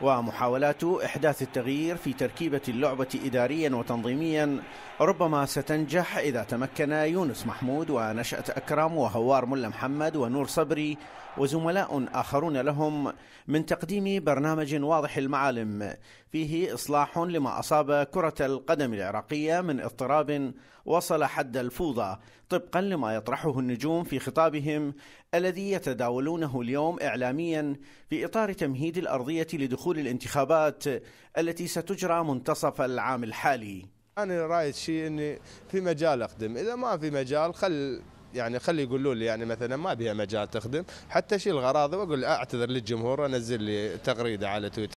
ومحاولات إحداث التغيير في تركيبة اللعبة إداريا وتنظيميا ربما ستنجح إذا تمكن يونس محمود ونشأة أكرم وهوار ملا محمد ونور صبري وزملاء آخرون لهم من تقديم برنامج واضح المعالم فيه إصلاح لما أصاب كرة القدم العراقية من اضطراب وصل حد الفوضى طبقا لما يطرحه النجوم في خطابهم الذي يتداولونه اليوم إعلاميا في إطار تمهيد الأرضية لدخول الانتخابات التي ستجرى منتصف العام الحالي أنا رأيت شيء أني في مجال أقدم إذا ما في مجال خل يعني خلي يقولوا لي يعني مثلا ما بها مجال تخدم حتى اشيل غراضي واقول اعتذر للجمهور انزل لي تغريده على تويتر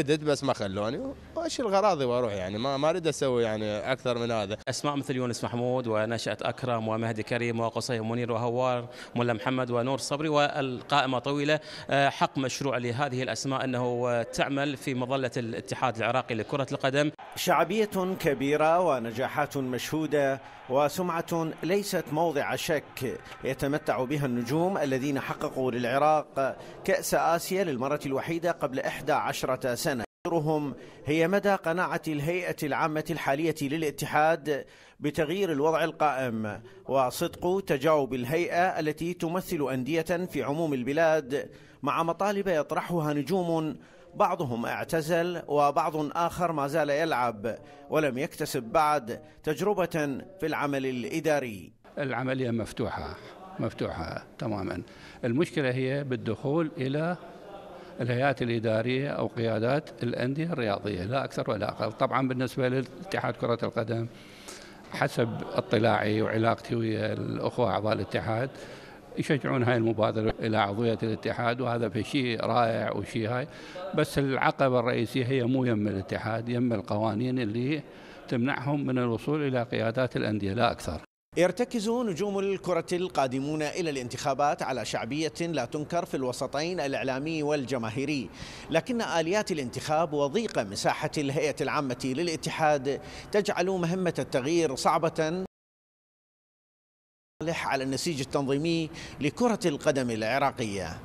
ردت بس ما خلوني واشيل غراضي واروح يعني ما ما اريد اسوي يعني اكثر من هذا اسماء مثل يونس محمود ونشاه اكرم ومهدي كريم وقصي منير وهوار ملا محمد ونور صبري والقائمه طويله آه، حق مشروع لهذه الاسماء انه آه، تعمل في مظله الاتحاد العراقي لكره القدم شعبيه كبيره ونجاحات مشهوده وسمعه ليست موضع شك يتمتع بها النجوم الذين حققوا للعراق كاس اسيا للمره الوحيده قبل 11 سنه غيرهم هي مدى قناعة الهيئة العامة الحالية للاتحاد بتغيير الوضع القائم وصدق تجاوب الهيئة التي تمثل أندية في عموم البلاد مع مطالب يطرحها نجوم بعضهم اعتزل وبعض آخر ما زال يلعب ولم يكتسب بعد تجربة في العمل الإداري العملية مفتوحة مفتوحة تماما المشكلة هي بالدخول إلى الهيئات الإدارية أو قيادات الأندية الرياضية لا أكثر ولا أقل طبعا بالنسبة لاتحاد كرة القدم حسب اطلاعي وعلاقتي ويا الأخوة أعضاء الاتحاد يشجعون هاي المبادرة إلى عضوية الاتحاد وهذا في شيء رائع وشيء هاي بس العقبة الرئيسية هي مو يم الاتحاد يم القوانين اللي تمنعهم من الوصول إلى قيادات الأندية لا أكثر يرتكز نجوم الكرة القادمون إلى الانتخابات على شعبية لا تنكر في الوسطين الإعلامي والجماهيري لكن آليات الانتخاب وضيق مساحة الهيئة العامة للاتحاد تجعل مهمة التغيير صعبة على النسيج التنظيمي لكرة القدم العراقية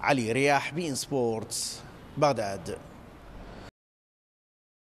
علي رياح بين سبورتس بغداد